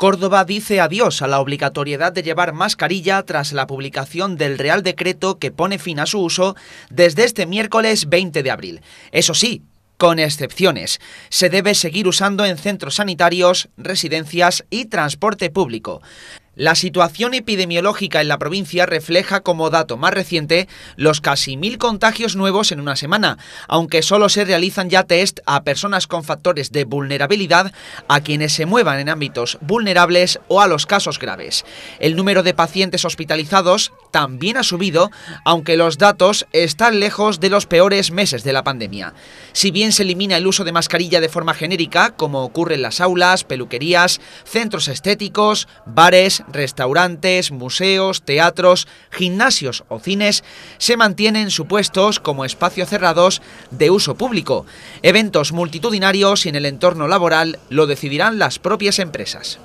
Córdoba dice adiós a la obligatoriedad de llevar mascarilla tras la publicación del Real Decreto que pone fin a su uso desde este miércoles 20 de abril. Eso sí, con excepciones. Se debe seguir usando en centros sanitarios, residencias y transporte público. La situación epidemiológica en la provincia refleja como dato más reciente los casi mil contagios nuevos en una semana, aunque solo se realizan ya test a personas con factores de vulnerabilidad, a quienes se muevan en ámbitos vulnerables o a los casos graves. El número de pacientes hospitalizados también ha subido, aunque los datos están lejos de los peores meses de la pandemia. Si bien se elimina el uso de mascarilla de forma genérica, como ocurre en las aulas, peluquerías, centros estéticos, bares, restaurantes, museos, teatros, gimnasios o cines se mantienen supuestos como espacios cerrados de uso público. Eventos multitudinarios y en el entorno laboral lo decidirán las propias empresas.